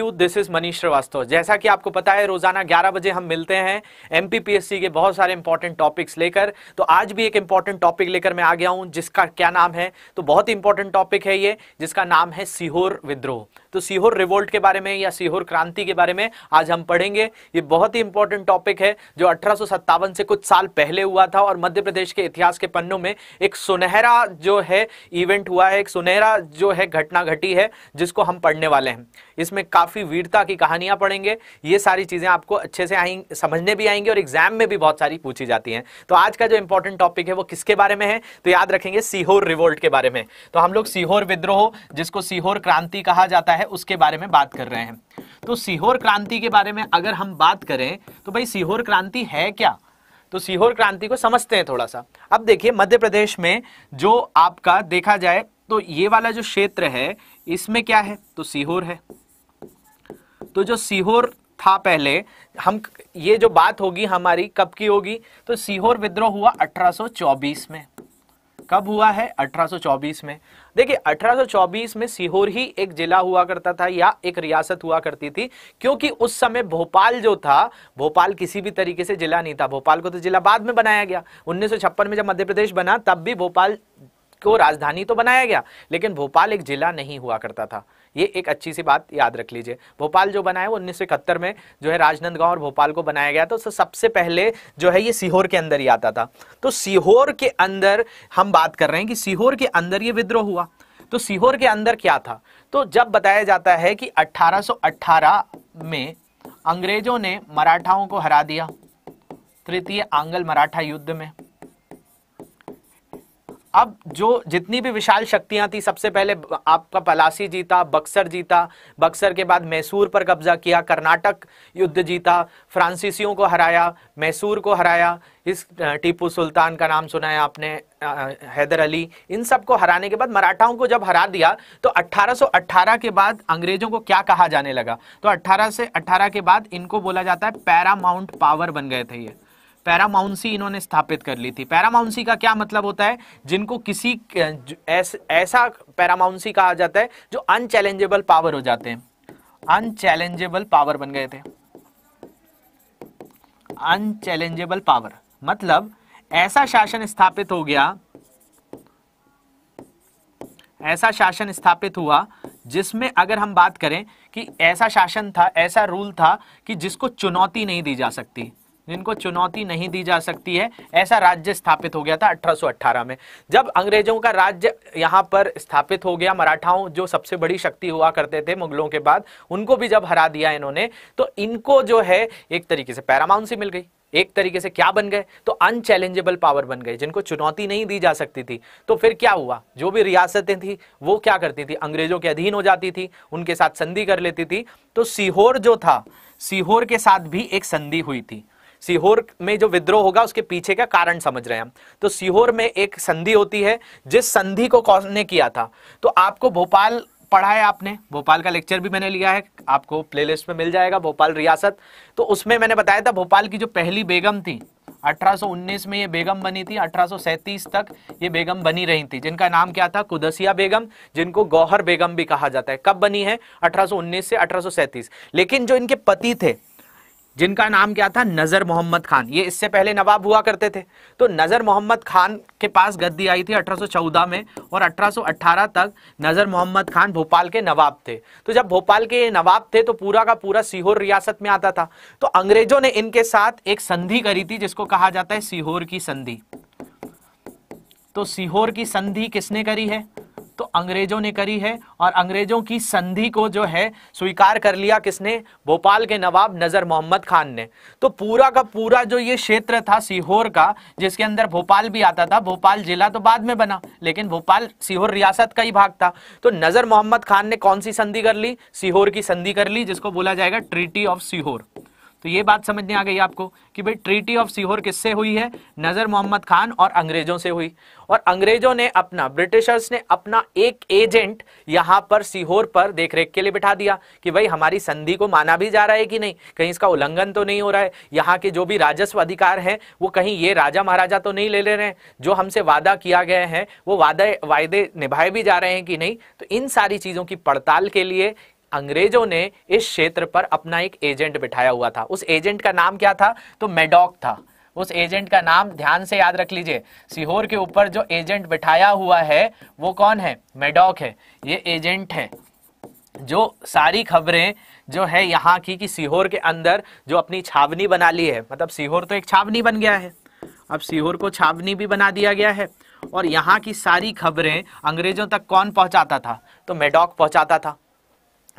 this is Manish Srivastava जैसा कि आपको पता है रोजाना 11 बजे हम मिलते हैं एमपीपीएससी के बहुत सारे इंपॉर्टेंट टॉपिक्स लेकर तो आज भी एक इंपॉर्टेंट टॉपिक लेकर मैं आ गया हूं जिसका क्या नाम है तो बहुत ही इंपॉर्टेंट टॉपिक है ये जिसका नाम है सीहोर विद्रोह तो सीहोर रिवोल्ट के बारे में या सीहोर क्रांति के बारे में आज हम पढ़ेंगे ये बहुत ही इंपॉर्टेंट टॉपिक है जो अठारह से कुछ साल पहले हुआ था और मध्य प्रदेश के इतिहास के पन्नों में एक सुनहरा जो है इवेंट हुआ है एक सुनहरा जो है घटना घटी है जिसको हम पढ़ने वाले हैं इसमें काफ़ी वीरता की कहानियां पढ़ेंगे ये सारी चीज़ें आपको अच्छे से आई समझने भी आएंगी और एग्जाम में भी बहुत सारी पूछी जाती हैं तो आज का जो इंपॉर्टेंट टॉपिक है वो किसके बारे में है तो याद रखेंगे सीहोर रिवोल्ट के बारे में तो हम लोग सीहोर विद्रोह जिसको सीहोर क्रांति कहा जाता है है उसके बारे में बात कर रहे हैं तो सीहोर क्रांति के बारे में अगर हम बात करें तो भाई सीहोर क्रांति है क्या तो सीहोर क्रांति को समझते हैं थोड़ा सा अब देखिए मध्य प्रदेश में जो आपका देखा जाए तो ये वाला जो क्षेत्र है इसमें क्या है तो सीहोर है तो जो सीहोर था पहले हम ये जो बात होगी हमारी कब की होगी तो सीहोर विद्रोह हुआ 1824 में कब हुआ है 1824 में देखिए 1824 में सीहोर ही एक जिला हुआ करता था या एक रियासत हुआ करती थी क्योंकि उस समय भोपाल जो था भोपाल किसी भी तरीके से जिला नहीं था भोपाल को तो जिला बाद में बनाया गया उन्नीस में जब मध्य प्रदेश बना तब भी भोपाल को राजधानी तो बनाया गया लेकिन भोपाल एक जिला नहीं हुआ करता था ये एक अच्छी सी बात याद रख लीजिए भोपाल जो बना है वो उन्नीस में जो है राजनंदगांव और भोपाल को बनाया गया तो सबसे पहले जो है ये सीहोर के अंदर ही आता था तो सीहोर के अंदर हम बात कर रहे हैं कि सीहोर के अंदर ये विद्रोह हुआ तो सीहोर के अंदर क्या था तो जब बताया जाता है कि 1818 में अंग्रेजों ने मराठाओं को हरा दिया तृतीय आंगल मराठा युद्ध में अब जो जितनी भी विशाल शक्तियां थी सबसे पहले आपका पलासी जीता बक्सर जीता बक्सर के बाद मैसूर पर कब्जा किया कर्नाटक युद्ध जीता फ्रांसीसियों को हराया मैसूर को हराया इस टीपू सुल्तान का नाम सुना है आपने हैदर अली इन सब को हराने के बाद मराठाओं को जब हरा दिया तो 1818 के बाद अंग्रेजों को क्या कहा जाने लगा तो अट्ठारह से अट्ठारह के बाद इनको बोला जाता है पैरामाउंट पावर बन गए थे ये पैरामाउंसी इन्होंने स्थापित कर ली थी पैरामाउंसी का क्या मतलब होता है जिनको किसी ऐस, ऐसा पैरामाउंसी कहा जाता है जो अनचैलेंजेबल पावर हो जाते हैं अनचैलेंजेबल पावर बन गए थे अनचैलेंजेबल पावर मतलब ऐसा शासन स्थापित हो गया ऐसा शासन स्थापित हुआ जिसमें अगर हम बात करें कि ऐसा शासन था ऐसा रूल था कि जिसको चुनौती नहीं दी जा सकती जिनको चुनौती नहीं दी जा सकती है ऐसा राज्य स्थापित हो गया था 1818 में जब अंग्रेजों का राज्य यहाँ पर स्थापित हो गया मराठाओं जो सबसे बड़ी शक्ति हुआ करते थे मुगलों के बाद उनको भी जब हरा दिया इन्होंने तो इनको जो है एक तरीके से पैरामाउंसी मिल गई एक तरीके से क्या बन गए तो अनचैलेंजेबल पावर बन गए जिनको चुनौती नहीं दी जा सकती थी तो फिर क्या हुआ जो भी रियासतें थी वो क्या करती थी अंग्रेजों के अधीन हो जाती थी उनके साथ संधि कर लेती थी तो सीहोर जो था सीहोर के साथ भी एक संधि हुई थी सीहोर में जो विद्रोह होगा उसके पीछे का कारण समझ रहे हैं हम तो सीहोर में एक संधि होती है जिस संधि को कौन ने किया था तो आपको भोपाल पढ़ा है आपने भोपाल का लेक्चर भी मैंने लिया है आपको प्लेलिस्ट में मिल जाएगा भोपाल रियासत तो उसमें मैंने बताया था भोपाल की जो पहली बेगम थी 1819 में ये बेगम बनी थी 1837 तक ये बेगम बनी रही थी जिनका नाम क्या था कुदसिया बेगम जिनको गौहर बेगम भी कहा जाता है कब बनी है 1819 से 1837 लेकिन जो इनके पति थे जिनका नाम क्या था नज़र मोहम्मद खान ये इससे पहले नवाब हुआ करते थे तो नज़र मोहम्मद खान के पास गद्दी आई थी 1814 में और 1818 तक नज़र मोहम्मद खान भोपाल के नवाब थे तो जब भोपाल के नवाब थे तो पूरा का पूरा सीहोर रियासत में आता था तो अंग्रेजों ने इनके साथ एक संधि करी थी जिसको कहा जाता है सीहोर की संधि तो सीहोर की संधि किसने करी है तो अंग्रेजों ने करी है और अंग्रेजों की संधि को जो है स्वीकार कर लिया किसने भोपाल के नवाब नजर मोहम्मद खान ने तो पूरा का पूरा जो ये क्षेत्र था सीहोर का जिसके अंदर भोपाल भी आता था भोपाल जिला तो बाद में बना लेकिन भोपाल सीहोर रियासत का ही भाग था तो नजर मोहम्मद खान ने कौन सी संधि कर ली सीहोर की संधि कर ली जिसको बोला जाएगा ट्रीटी ऑफ सीहोर तो ये बात समझ में आ गई आपको कि भाई ट्रीटी ऑफ सीहोर किससे हुई है नज़र मोहम्मद खान और अंग्रेजों से हुई और अंग्रेजों ने अपना ब्रिटिशर्स ने अपना एक एजेंट यहां पर सीहोर पर देखरेख के लिए बिठा दिया कि भाई हमारी संधि को माना भी जा रहा है कि नहीं कहीं इसका उल्लंघन तो नहीं हो रहा है यहाँ के जो भी राजस्व अधिकार है वो कहीं ये राजा महाराजा तो नहीं ले ले रहे हैं जो हमसे वादा किया गया है वो वादे वायदे निभाए भी जा रहे हैं कि नहीं तो इन सारी चीज़ों की पड़ताल के लिए अंग्रेजों ने इस क्षेत्र पर अपना एक एजेंट बिठाया हुआ था उस एजेंट का नाम क्या था तो मेडॉक था उस एजेंट का नाम ध्यान से याद रख लीजिए सीहोर के ऊपर जो एजेंट बिठाया हुआ है वो कौन है मेडॉक है ये एजेंट है जो सारी खबरें जो है यहाँ की कि सीहोर के अंदर जो अपनी छावनी बना ली है मतलब सीहोर तो एक छावनी बन गया है अब सीहोर को छावनी भी बना दिया गया है और यहाँ की सारी खबरें अंग्रेजों तक कौन पहुँचाता था तो मेडॉक पहुँचाता था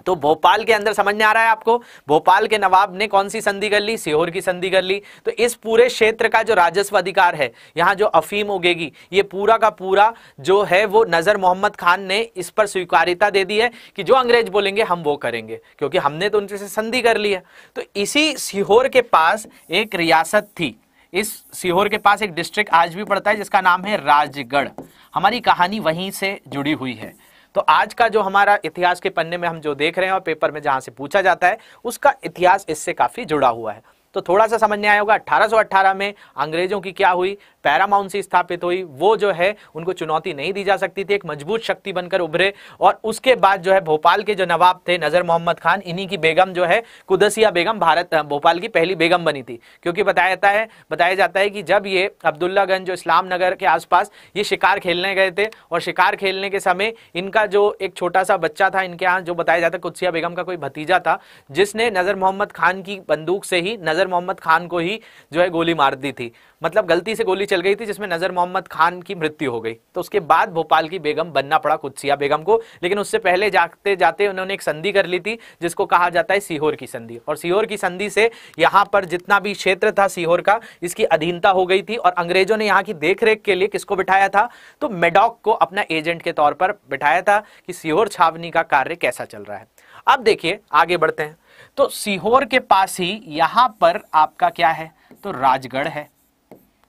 तो भोपाल के अंदर समझ में आ रहा है आपको भोपाल के नवाब ने कौन सी संधि कर ली सीहोर की संधि कर ली तो इस पूरे क्षेत्र का जो राजस्व अधिकार है यहाँ जो अफीम उगेगी ये पूरा का पूरा जो है वो नज़र मोहम्मद खान ने इस पर स्वीकारिता दे दी है कि जो अंग्रेज बोलेंगे हम वो करेंगे क्योंकि हमने तो उनसे संधि कर ली है तो इसी सीहोर के पास एक रियासत थी इस सीहोर के पास एक डिस्ट्रिक्ट आज भी पड़ता है जिसका नाम है राजगढ़ हमारी कहानी वहीं से जुड़ी हुई है तो आज का जो हमारा इतिहास के पन्ने में हम जो देख रहे हैं और पेपर में जहां से पूछा जाता है उसका इतिहास इससे काफ़ी जुड़ा हुआ है तो थोड़ा सा समझने आया होगा 1818 में अंग्रेजों की क्या हुई पैरामाउंट से स्थापित हुई वो जो है उनको चुनौती नहीं दी जा सकती थी एक मजबूत शक्ति बनकर उभरे और उसके बाद जो है भोपाल के जो नवाब थे नजर मोहम्मद खान इन्हीं की बेगम जो है कुदसिया बेगम भारत भोपाल की पहली बेगम बनी थी क्योंकि बताया जाता है बताया जाता है कि जब ये अब्दुल्लागंज जो इस्लाम नगर के आसपास ये शिकार खेलने गए थे और शिकार खेलने के समय इनका जो एक छोटा सा बच्चा था इनके यहाँ जो बताया जाता है कुदसिया बेगम का कोई भतीजा था जिसने नजर मोहम्मद खान की बंदूक से ही नजर मोहम्मद खान को ही जो है गोली मार दी थी मतलब गलती से गोली चल गई थी जिसमें नजर मोहम्मद खान की मृत्यु हो गई तो उसके बाद भोपाल की बेगम बनना पड़ा कुत्सिया बेगम को लेकिन उससे पहले जाते जाते उन्होंने एक संधि कर ली थी जिसको कहा जाता है सीहोर की संधि और सीहोर की संधि से यहाँ पर जितना भी क्षेत्र था सीहोर का इसकी अधीनता हो गई थी और अंग्रेजों ने यहाँ की देखरेख के लिए किसको बिठाया था तो मेडॉक को अपना एजेंट के तौर पर बिठाया था कि सीहोर छावनी का कार्य कैसा चल रहा है अब देखिए आगे बढ़ते हैं तो सीहोर के पास ही यहां पर आपका क्या है तो राजगढ़ है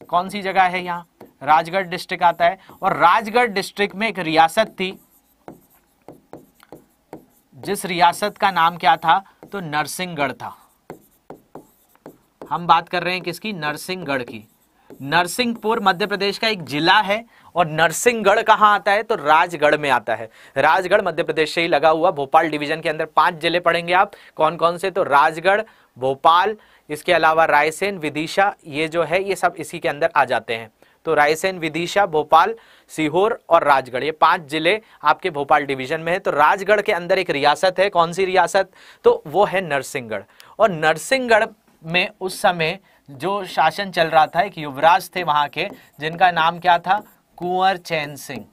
कौन सी जगह है यहाँ राजगढ़ डिस्ट्रिक्ट आता है और राजगढ़ डिस्ट्रिक्ट में एक रियासत थी जिस रियासत का नाम क्या था तो नरसिंहगढ़ था हम बात कर रहे हैं किसकी नरसिंहगढ़ की नरसिंहपुर मध्य प्रदेश का एक जिला है और नरसिंहगढ़ कहां आता है तो राजगढ़ में आता है राजगढ़ मध्य प्रदेश से ही लगा हुआ भोपाल डिवीजन के अंदर पांच जिले पड़ेंगे आप कौन कौन से तो राजगढ़ भोपाल इसके अलावा रायसेन विदिशा ये जो है ये सब इसी के अंदर आ जाते हैं तो रायसेन विदिशा भोपाल सीहोर और राजगढ़ ये पांच जिले आपके भोपाल डिवीजन में है तो राजगढ़ के अंदर एक रियासत है कौन सी रियासत तो वो है नरसिंहगढ़ और नरसिंहगढ़ में उस समय जो शासन चल रहा था एक युवराज थे वहां के जिनका नाम क्या था कुंवर चैन सिंह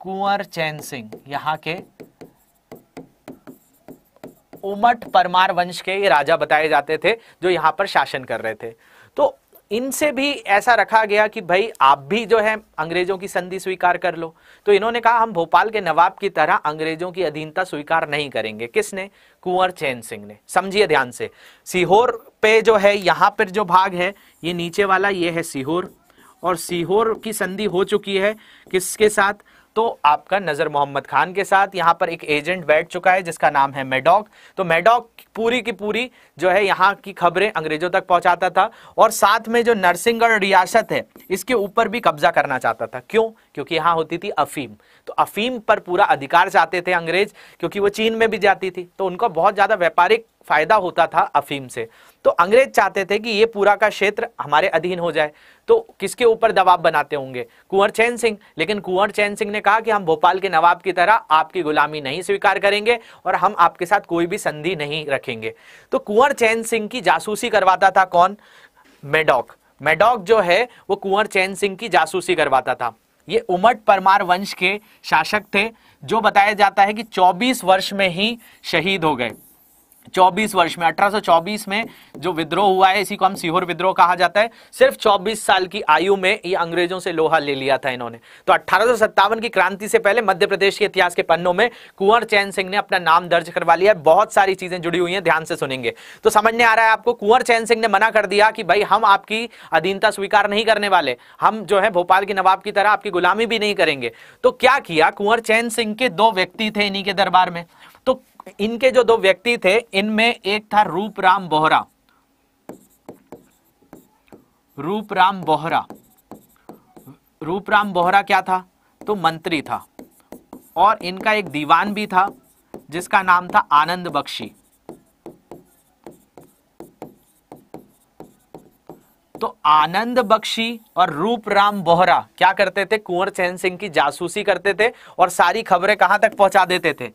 कुंवर चैन सिंह यहाँ के उमट परमार वंश के राजा बताए जाते थे जो यहाँ पर शासन कर रहे थे तो इनसे भी ऐसा रखा गया कि भाई आप भी जो है अंग्रेजों की संधि स्वीकार कर लो तो इन्होंने कहा हम भोपाल के नवाब की तरह अंग्रेजों की अधीनता स्वीकार नहीं करेंगे किसने कुंवर चैन सिंह ने समझिए ध्यान से सीहोर पे जो है यहाँ पर जो भाग है ये नीचे वाला ये है सीहोर और सीहोर की संधि हो चुकी है किसके साथ तो आपका नज़र मोहम्मद खान के साथ यहाँ पर एक एजेंट बैठ चुका है जिसका नाम है मेडॉक तो मेडॉक पूरी की पूरी जो है यहां की खबरें अंग्रेजों तक पहुंचाता था और साथ में जो नरसिंहगढ़ रियासत है इसके ऊपर भी कब्जा करना चाहता था क्यों क्योंकि यहां होती थी अफीम तो अफीम पर पूरा अधिकार चाहते थे अंग्रेज क्योंकि वो चीन में भी जाती थी तो उनको बहुत ज़्यादा व्यापारिक फायदा होता था अफीम से तो अंग्रेज चाहते थे कि ये पूरा का क्षेत्र हमारे अधीन हो जाए तो किसके ऊपर दबाव बनाते होंगे कुंवर चैन सिंह लेकिन कुंवर चैन सिंह ने कहा कि हम भोपाल के नवाब की तरह आपकी गुलामी नहीं स्वीकार करेंगे और हम आपके साथ कोई भी संधि नहीं रखेंगे तो कुंवर चैन सिंह की जासूसी करवाता था कौन मेडॉक मेडॉक जो है वो कुंवर चैन सिंह की जासूसी करवाता था ये उमट परमार वंश के शासक थे जो बताया जाता है कि 24 वर्ष में ही शहीद हो गए 24 वर्ष में 1824 में जो विद्रोह हुआ है इसी को हम सीहोर विद्रोह कहा जाता है सिर्फ 24 साल की आयु में ये अंग्रेजों से लोहा ले लिया था इन्होंने तो अठारह की क्रांति से पहले मध्य प्रदेश के इतिहास के पन्नों में कुंवर चैन सिंह ने अपना नाम दर्ज करवा लिया है बहुत सारी चीजें जुड़ी हुई हैं ध्यान से सुनेंगे तो समझने आ रहा है आपको कुंवर चैन सिंह ने मना कर दिया कि भाई हम आपकी अधीनता स्वीकार नहीं करने वाले हम जो है भोपाल के नवाब की तरह आपकी गुलामी भी नहीं करेंगे तो क्या किया कुंवर चैन सिंह के दो व्यक्ति थे इन्हीं के दरबार में तो इनके जो दो व्यक्ति थे इनमें एक था रूप राम बोहरा रूप राम बोहरा रूप राम बोहरा क्या था तो मंत्री था और इनका एक दीवान भी था जिसका नाम था आनंद बख्शी तो आनंद बख्शी और रूप राम बोहरा क्या करते थे कुंवर चैन सिंह की जासूसी करते थे और सारी खबरें कहां तक पहुंचा देते थे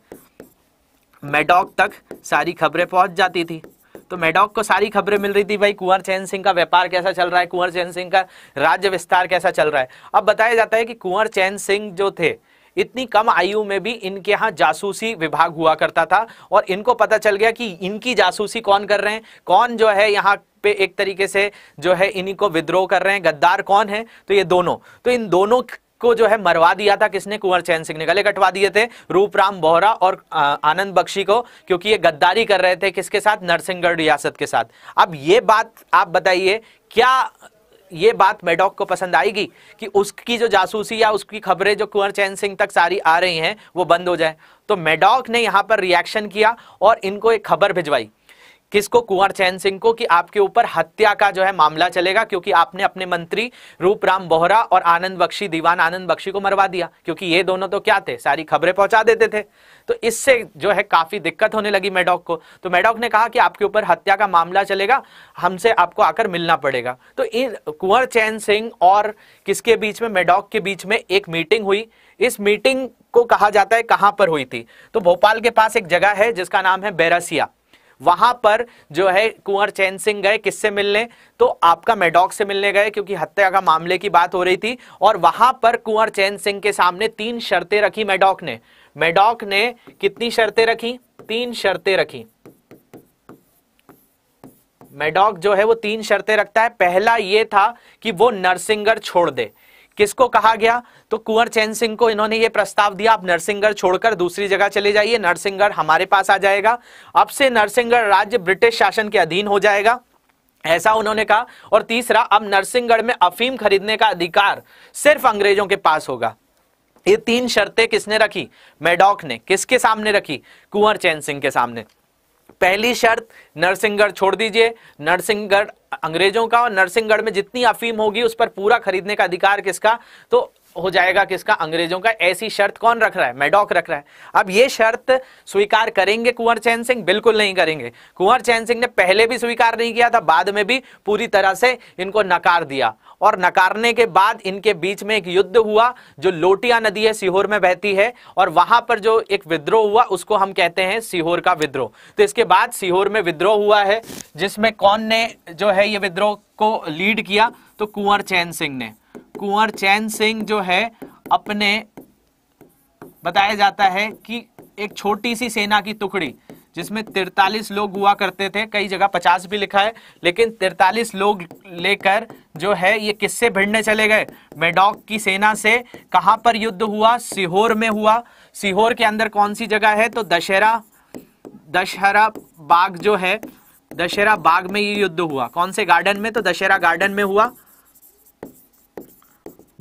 मेडॉक तक सारी खबरें पहुंच जाती थी तो मेडॉक को सारी खबरें मिल रही थी भाई कुंवर चैन सिंह का व्यापार कैसा चल रहा है कुंवर चैन सिंह का राज्य विस्तार कैसा चल रहा है अब बताया जाता है कि कुंवर चैन सिंह जो थे इतनी कम आयु में भी इनके यहाँ जासूसी विभाग हुआ करता था और इनको पता चल गया कि इनकी जासूसी कौन कर रहे हैं कौन जो है यहाँ पे एक तरीके से जो है इन्हीं को विद्रोह कर रहे हैं गद्दार कौन है तो ये दोनों तो इन दोनों को जो है मरवा दिया था किसने कुंवर चैन सिंह ने गले कटवा दिए थे रूपराम बोहरा और आनंद बख्शी को क्योंकि ये गद्दारी कर रहे थे किसके साथ नरसिंहगढ़ रियासत के साथ अब ये बात आप बताइए क्या ये बात मेडॉक को पसंद आएगी कि उसकी जो जासूसी या उसकी खबरें जो कुंवर चैन सिंह तक सारी आ रही हैं वो बंद हो जाए तो मेडॉक ने यहाँ पर रिएक्शन किया और इनको एक खबर भिजवाई किसको कुंवर चैन सिंह को कि आपके ऊपर हत्या का जो है मामला चलेगा क्योंकि आपने अपने मंत्री रूपराम बोहरा और आनंद बख्शी दीवान आनंद बख्शी को मरवा दिया क्योंकि ये दोनों तो क्या थे सारी खबरें पहुंचा देते थे तो इससे जो है काफी दिक्कत होने लगी मेडॉक को तो मेडॉक ने कहा कि आपके ऊपर हत्या का मामला चलेगा हमसे आपको आकर मिलना पड़ेगा तो इन कुंवर चैन सिंह और किसके बीच में मेडॉक के बीच में एक मीटिंग हुई इस मीटिंग को कहा जाता है कहां पर हुई थी तो भोपाल के पास एक जगह है जिसका नाम है बैरसिया वहां पर जो है कुंवर चैन सिंह गए किससे मिलने तो आपका मेडॉक से मिलने गए क्योंकि हत्या का मामले की बात हो रही थी और वहां पर कुंवर चैन सिंह के सामने तीन शर्तें रखी मेडॉक ने मेडॉक ने कितनी शर्तें रखी तीन शर्तें रखी मेडॉक जो है वो तीन शर्तें रखता है पहला ये था कि वो नरसिंगर छोड़ दे किसको कहा गया तो कुंवर चैन सिंह को इन्होंने ये प्रस्ताव दिया आप नरसिंहगढ़ छोड़कर दूसरी जगह चले जाइए नरसिंहगढ़ हमारे पास आ जाएगा अब से नरसिंहगढ़ राज्य ब्रिटिश शासन के अधीन हो जाएगा ऐसा उन्होंने कहा और तीसरा अब नरसिंहगढ़ में अफीम खरीदने का अधिकार सिर्फ अंग्रेजों के पास होगा ये तीन शर्तें किसने रखी मेडॉक ने किसके सामने रखी कुंवर चैन सिंह के सामने पहली शर्त नरसिंहगढ़ छोड़ दीजिए नरसिंहगढ़ अंग्रेजों का और नरसिंहगढ़ में जितनी अफीम होगी उस पर पूरा खरीदने का अधिकार किसका तो हो जाएगा किसका अंग्रेजों का ऐसी शर्त कौन रख रहा है मेडॉक रख रहा है अब ये शर्त स्वीकार करेंगे कुंवर चैन सिंह बिल्कुल नहीं करेंगे कुंवर चैन सिंह ने पहले भी स्वीकार नहीं किया था बाद में भी पूरी तरह से इनको नकार दिया और नकारने के बाद इनके बीच में एक युद्ध हुआ जो लोटिया नदी है सीहोर में बहती है और वहां पर जो एक विद्रोह हुआ उसको हम कहते हैं सीहोर का विद्रोह तो इसके बाद सीहोर में विद्रोह हुआ है जिसमें कौन ने जो है ये विद्रोह को लीड किया तो कुंवर चैन सिंह ने कुंवर चैन सिंह जो है अपने बताया जाता है कि एक छोटी सी सेना की टुकड़ी जिसमें तिरतालीस लोग हुआ करते थे कई जगह पचास भी लिखा है लेकिन तिरतालीस लोग लेकर जो है ये किससे भिड़ने चले गए मेडॉक की सेना से कहाँ पर युद्ध हुआ सीहोर में हुआ सीहोर के अंदर कौन सी जगह है तो दशहरा दशहरा बाग जो है दशहरा बाग में ये युद्ध हुआ कौन से गार्डन में तो दशहरा गार्डन में हुआ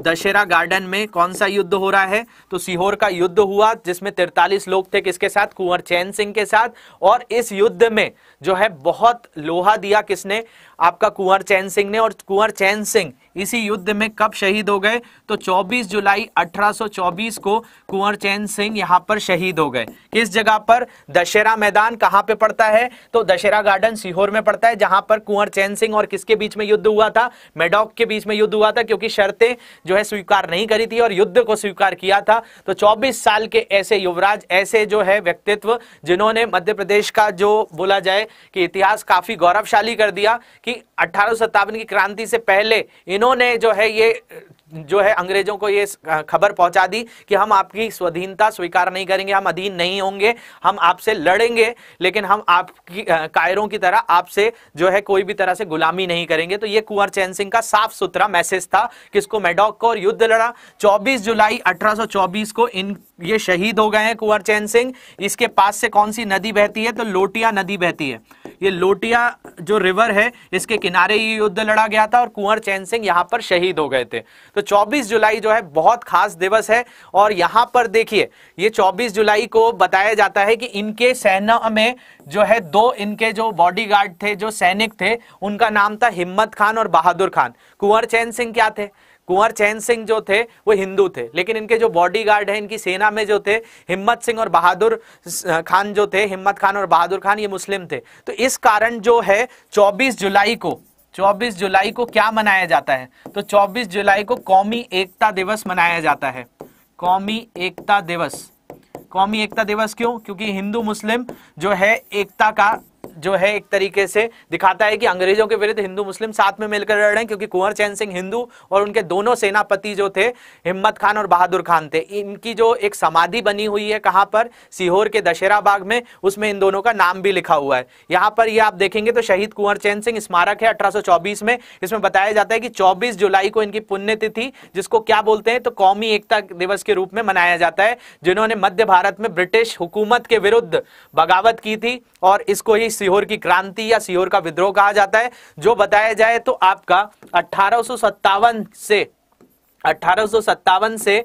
दशहरा गार्डन में कौन सा युद्ध हो रहा है तो सीहोर का युद्ध हुआ जिसमें तिरतालीस लोग थे किसके साथ कुंवर चैन सिंह के साथ और इस युद्ध में जो है बहुत लोहा दिया किसने आपका कुंवर चैन सिंह ने और कुंवर चैन सिंह इसी युद्ध में कब शहीद हो गए तो 24 जुलाई 1824 को कुंवर चैन सिंह यहां पर शहीद हो गए किस जगह पर दशहरा मैदान कहां पे पड़ता है तो दशहरा गार्डन सीहोर में पड़ता है जहां पर कुंवर चैन सिंह और किसके बीच में युद्ध हुआ था मेडॉक के बीच में युद्ध हुआ था क्योंकि शर्तें जो है स्वीकार नहीं करी थी और युद्ध को स्वीकार किया था तो चौबीस साल के ऐसे युवराज ऐसे जो है व्यक्तित्व जिन्होंने मध्य प्रदेश का जो बोला जाए कि इतिहास काफी गौरवशाली कर दिया कि अठारह की क्रांति से पहले इन इन्होंने जो है ये जो है अंग्रेजों को ये खबर पहुंचा दी कि हम आपकी स्वाधीनता स्वीकार नहीं करेंगे हम अधीन नहीं होंगे हम आपसे लड़ेंगे लेकिन हम आपकी कायरों की तरह आपसे जो है कोई भी तरह से गुलामी नहीं करेंगे तो ये कुंवर चैन सिंह का साफ सुथरा मैसेज था किसको मेडॉक को और युद्ध लड़ा 24 जुलाई 1824 को इन ये शहीद हो गए हैं कुंवर चैन सिंह इसके पास से कौन सी नदी बहती है तो लोटिया नदी बहती है ये लोटिया जो रिवर है इसके किनारे ये युद्ध लड़ा गया था और कुंवर चैन सिंह यहाँ पर शहीद हो गए थे तो 24 जुलाई जो है बहुत खास दिवस है और यहाँ पर देखिए ये 24 जुलाई को बताया जाता है कि इनके सेना में जो है दो इनके जो बॉडी थे जो सैनिक थे उनका नाम था हिम्मत खान और बहादुर खान कुंवर चैन सिंह क्या थे कुंवर चैन सिंह जो थे वो हिंदू थे लेकिन इनके जो बॉडीगार्ड हैं इनकी सेना में जो थे हिम्मत सिंह और बहादुर खान जो थे हिम्मत खान और बहादुर खान ये मुस्लिम थे तो इस कारण जो है चौबीस जुलाई को 24 जुलाई को क्या मनाया जाता है तो 24 जुलाई को कौमी एकता दिवस मनाया जाता है कौमी एकता दिवस कौमी एकता दिवस क्यों क्योंकि हिंदू मुस्लिम जो है एकता का जो है एक तरीके से दिखाता है कि अंग्रेजों के विरुद्ध हिंदू मुस्लिम साथ में मिलकर लड़ रहे हैं क्योंकि कुंवर चैन सिंह हिंदू और उनके दोनों सेनापति जो थे हिम्मत खान और बहादुर खान थे इनकी जो एक समाधि बनी हुई है कहाँ पर सीहोर के दशहरा बाग में उसमें इन दोनों का नाम भी लिखा हुआ है यहाँ पर ये आप देखेंगे तो शहीद कुंवर चैन सिंह स्मारक है अठारह में इसमें बताया जाता है कि चौबीस जुलाई को इनकी पुण्यतिथि जिसको क्या बोलते हैं तो कौमी एकता दिवस के रूप में मनाया जाता है जिन्होंने मध्य भारत में ब्रिटिश हुकूमत के विरुद्ध बगावत की थी और इसको ही सीहोर की क्रांति या सीहोर का विद्रोह कहा जाता है जो बताया जाए तो आपका अठारह से अठारह से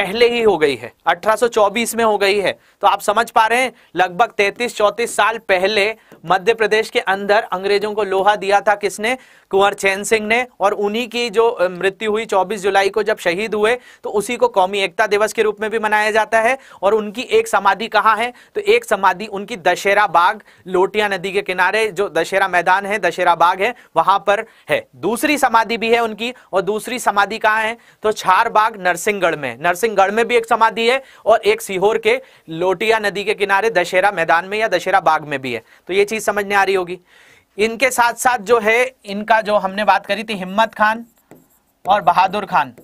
पहले ही हो गई है 1824 में हो गई है तो आप समझ पा रहे हैं लगभग 33-34 साल पहले मध्य प्रदेश के अंदर अंग्रेजों को लोहा दिया था किसने कुंवर चैन सिंह ने और उन्हीं की जो मृत्यु हुई 24 जुलाई को जब शहीद हुए तो उसी को कौमी एकता दिवस के रूप में भी मनाया जाता है और उनकी एक समाधि कहाँ है तो एक समाधि उनकी दशहरा बाग लोटिया नदी के किनारे जो दशहरा मैदान है दशहरा बाग है वहां पर है दूसरी समाधि भी है उनकी और दूसरी समाधि कहाँ है तो छार बाग नरसिंहगढ़ में नरसिंह सिंहगढ़ में भी एक समाधि है और एक सीहोर के लोटिया नदी के किनारे दशहरा मैदान में या दशहरा बाग में भी है तो ये चीज समझने आ रही होगी इनके साथ साथ जो है इनका जो हमने बात करी थी हिम्मत खान और बहादुर खान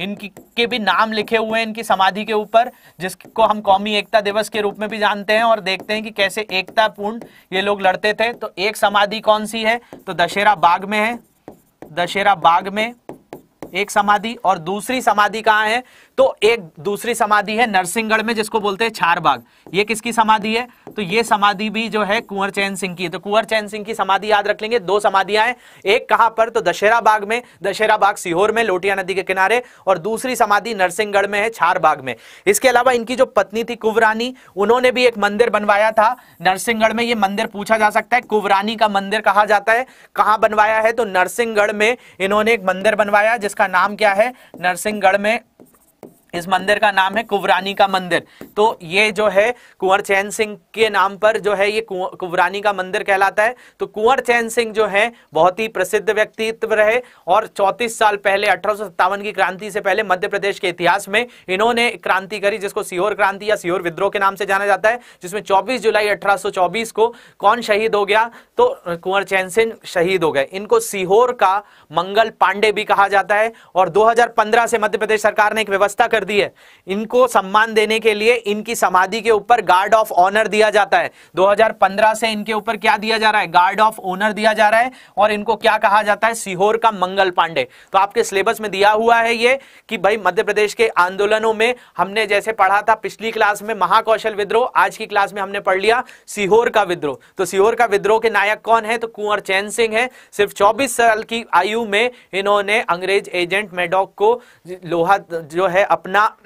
इनकी के भी नाम लिखे हुए हैं इनकी समाधि के ऊपर जिसको हम कौमी एकता दिवस के रूप में भी जानते हैं और देखते हैं कि कैसे एकता पूर्ण ये लोग लड़ते थे तो एक समाधि कौन सी है तो दशहरा बाग में है दशहरा बाग में एक समाधि और दूसरी समाधि कहां है तो एक दूसरी समाधि है नरसिंहगढ़ में जिसको बोलते हैं छारबाग ये किसकी समाधि है तो ये समाधि भी जो है कुंवर चैन सिंह की तो कुंवर चैन सिंह की समाधि याद रख लेंगे दो समाधियां हैं एक कहां पर तो दशहरा बाग में दशहरा बाग सीहोर में लोटिया नदी के किनारे और दूसरी समाधि नरसिंहगढ़ में है बाग में इसके अलावा इनकी जो पत्नी थी कुवरानी उन्होंने भी एक मंदिर बनवाया था नरसिंहगढ़ में ये मंदिर पूछा जा सकता है कुवरानी का मंदिर कहा जाता है कहां बनवाया है तो नरसिंहगढ़ में इन्होंने एक मंदिर बनवाया जिसका इसका नाम क्या है नरसिंहगढ़ में इस मंदिर का नाम है कुवरानी का मंदिर तो ये जो है कुंवर चैन सिंह के नाम पर जो है ये कुवरानी का मंदिर कहलाता है तो कुंवर चैन सिंह जो है बहुत ही प्रसिद्ध व्यक्तित्व रहे और 34 साल पहले अठारह की क्रांति से पहले मध्य प्रदेश के इतिहास में इन्होंने क्रांति करी जिसको सीहोर क्रांति या सीहोर विद्रोह के नाम से जाना जाता है जिसमें चौबीस जुलाई अठारह को कौन शहीद हो गया तो कुंवर चैन सिंह शहीद हो गए इनको सीहोर का मंगल पांडे भी कहा जाता है और दो से मध्य प्रदेश सरकार ने एक व्यवस्था कर कर दी है इनको सम्मान देने के लिए इनकी समाधि के ऊपर गार्ड ऑफ ऑनर दिया जाता है 2015 से इनके ऊपर क्या दिया जा रहा है गार्ड ऑफ ऑनर दिया जा रहा है और इनको क्या कहा जाता है सीहोर का मंगल पांडे तो आपके सिलेबस में दिया हुआ है ये कि भाई मध्य प्रदेश के आंदोलनों में हमने जैसे पढ़ा था पिछली क्लास में महाकौशल विद्रोह आज की क्लास में हमने पढ़ लिया सीहोर का विद्रोह तो सीहोर का विद्रोह के नायक कौन है तो कुंवर चैन सिंह है सिर्फ चौबीस साल की आयु में इन्होंने अंग्रेज एजेंट मेडॉक को लोहा जो है अपना not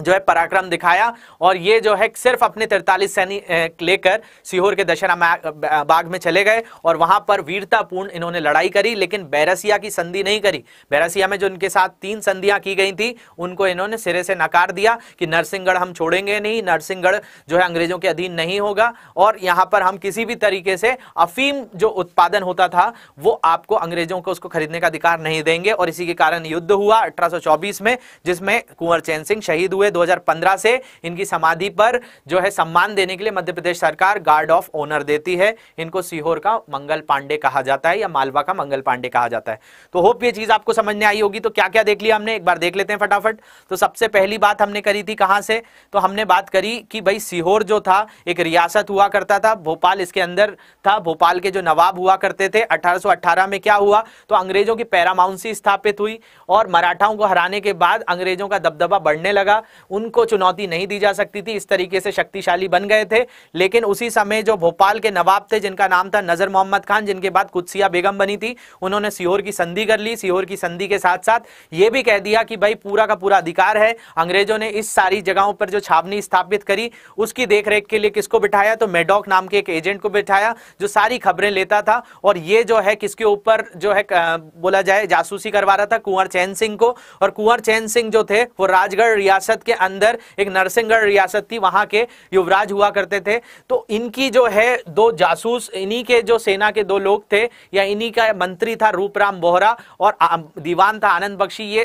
जो है पराक्रम दिखाया और ये जो है सिर्फ अपने तिरतालीस सैनिक लेकर सीहोर के दशहरा बाग में चले गए और वहां पर वीरतापूर्ण इन्होंने लड़ाई करी लेकिन बैरसिया की संधि नहीं करी बैरसिया में जो इनके साथ तीन संधियां की गई थी उनको इन्होंने सिरे से नकार दिया कि नरसिंहगढ़ हम छोड़ेंगे नहीं नरसिंहगढ़ जो है अंग्रेजों के अधीन नहीं होगा और यहाँ पर हम किसी भी तरीके से अफीम जो उत्पादन होता था वो आपको अंग्रेजों को उसको खरीदने का अधिकार नहीं देंगे और इसी के कारण युद्ध हुआ अठारह में जिसमें कुंवर चैन सिंह शहीद हुए हुए 2015 से इनकी समाधि पर जो है सम्मान देने के लिए मध्य प्रदेश सरकार गार्ड ऑफ ऑनर देती है इनको सीहोर का मंगल पांडे कहा जाता है या मालवा का मंगल पांडे कहा जाता है तो होप ये चीज आपको समझ में आई होगी तो क्या क्या देख लिया हमने एक बार देख लेते हैं फटाफट तो सबसे पहली बात हमने करी थी कहां से तो हमने बात करी कि भाई सीहोर जो था एक रियासत हुआ करता था भोपाल इसके अंदर था भोपाल के जो नवाब हुआ करते थे 1818 में क्या हुआ तो अंग्रेजों की पैरामाउंसी स्थापित हुई और मराठाओं को हराने के बाद अंग्रेजों का दबदबा बढ़ने लगा उनको चुनौती नहीं दी जा सकती थी इस तरीके से शक्तिशाली बन गए थे लेकिन उसी समय जो भोपाल के नवाब थे जिनका नाम था नजर मोहम्मद खान जिनके बाद कुत्सिया बेगम बनी थी उन्होंने सीहोर की संधि कर ली सीहोर की संधि के साथ साथ ये भी कह दिया कि भाई पूरा का पूरा अधिकार है अंग्रेजों ने इस सारी जगहों पर जो छावनी स्थापित करी उसकी देखरेख के लिए किसको बिठाया तो मेडॉक नाम के एक एजेंट को बिठाया जो सारी खबरें लेता था और ये जो है किसके ऊपर जो है बोला जाए जासूसी करवा रहा था कुंवर चैन सिंह को और कुंवर चैन सिंह जो थे वो राजगढ़ रियासत जिसके अंदर एक नरसिंहगढ़ रियासत थी वहां के युवराज हुआ करते थे तो इनकी जो है दो जासूस इन्हीं के जो सेना के दो लोग थे या इन्हीं का मंत्री था रूपराम बोहरा और दीवान था आनंद बख्शी ये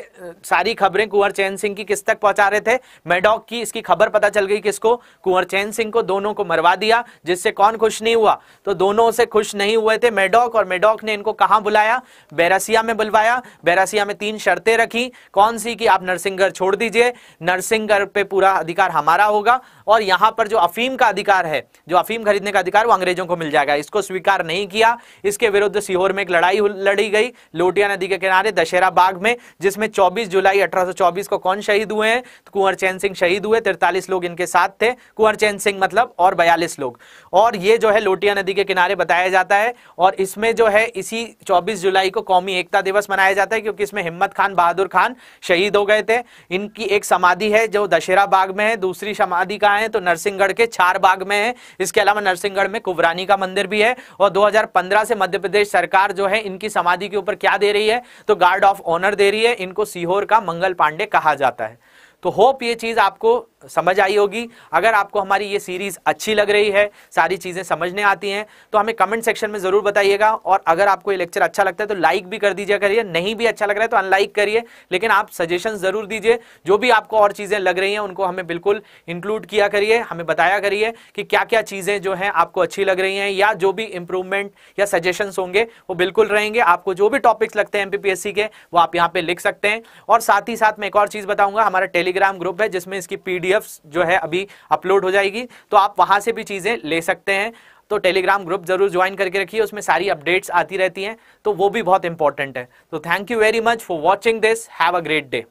सारी खबरें कुंवर चैन सिंह की किस तक पहुंचा रहे थे मेडॉक की इसकी खबर पता चल गई किसको कुंवर चैन सिंह को दोनों को मरवा दिया जिससे कौन खुश नहीं हुआ तो दोनों से खुश नहीं हुए थे मेडॉक और मेडॉक ने इनको कहा बुलाया बैरसिया में बुलवाया बैरसिया में तीन शर्तें रखी कौन सी कि आप नरसिंहगढ़ छोड़ दीजिए नरसिंह सिंह पे पूरा अधिकार हमारा होगा और यहां पर जो अफीम का अधिकार है जो अफीम खरीदने का अधिकार वो अंग्रेजों को मिल जाएगा इसको स्वीकार नहीं किया इसके विरुद्ध सीहोर में एक लड़ाई लड़ी गई लोटिया नदी के किनारे दशहरा बाग में जिसमें 24 जुलाई 1824 को कौन शहीद हुए हैं तो कुंवर चैन सिंह शहीद हुए तिरतालीस लोग इनके साथ थे कुंवर चैन सिंह मतलब और बयालीस लोग और ये जो है लोटिया नदी के किनारे बताया जाता है और इसमें जो है इसी चौबीस जुलाई को कौमी एकता दिवस मनाया जाता है क्योंकि इसमें हिम्मत खान बहादुर खान शहीद हो गए थे इनकी एक समाधि है जो दशहरा बाग में है दूसरी समाधि कहाँ है तो नरसिंहगढ़ के चार बाग में है इसके अलावा नरसिंहगढ़ में कुबरानी का मंदिर भी है और 2015 से मध्य प्रदेश सरकार जो है इनकी समाधि के ऊपर क्या दे रही है तो गार्ड ऑफ ऑनर दे रही है इनको सीहोर का मंगल पांडे कहा जाता है तो होप ये चीज आपको समझ आई होगी अगर आपको हमारी ये सीरीज़ अच्छी लग रही है सारी चीज़ें समझने आती हैं तो हमें कमेंट सेक्शन में ज़रूर बताइएगा और अगर आपको ये लेक्चर अच्छा लगता है तो लाइक भी कर दीजिए करिए नहीं भी अच्छा लग रहा है तो अनलाइक करिए लेकिन आप सजेशन ज़रूर दीजिए जो भी आपको और चीज़ें लग रही हैं उनको हमें बिल्कुल इंक्लूड किया करिए हमें बताया करिए कि क्या क्या चीज़ें जो है आपको अच्छी लग रही हैं या जो भी इंप्रूवमेंट या सजेशन होंगे वो बिल्कुल रहेंगे आपको जो भी टॉपिक्स लगते हैं एमपीपीएससी के वो आप यहाँ पे लिख सकते हैं और साथ ही साथ मैं एक और चीज़ बताऊंगा हमारा टेलीग्राम ग्रुप है जिसमें इसकी पीडीएफ पीडीएफ जो है अभी अपलोड हो जाएगी तो आप वहां से भी चीजें ले सकते हैं तो टेलीग्राम ग्रुप जरूर ज्वाइन करके रखिए उसमें सारी अपडेट्स आती रहती हैं तो वो भी बहुत इंपॉर्टेंट है तो thank you very much for watching this have a great day